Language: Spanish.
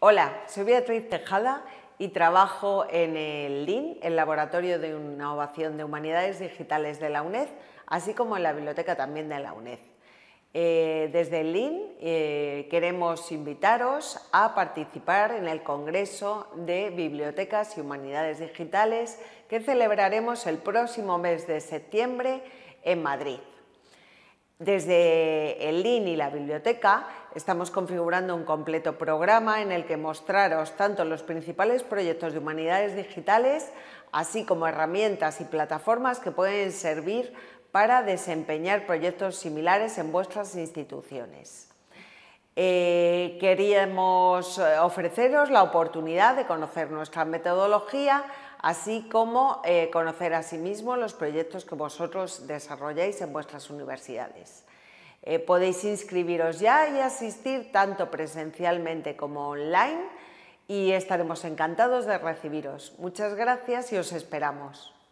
Hola, soy Beatriz Tejada y trabajo en el LIN, el Laboratorio de Innovación de Humanidades Digitales de la UNED, así como en la biblioteca también de la UNED. Eh, desde el LIN eh, queremos invitaros a participar en el Congreso de Bibliotecas y Humanidades Digitales que celebraremos el próximo mes de septiembre en Madrid. Desde el LIN y la biblioteca estamos configurando un completo programa en el que mostraros tanto los principales proyectos de humanidades digitales, así como herramientas y plataformas que pueden servir para desempeñar proyectos similares en vuestras instituciones. Eh, queríamos eh, ofreceros la oportunidad de conocer nuestra metodología, así como eh, a conocer mismo los proyectos que vosotros desarrolláis en vuestras universidades. Eh, podéis inscribiros ya y asistir tanto presencialmente como online y estaremos encantados de recibiros. Muchas gracias y os esperamos.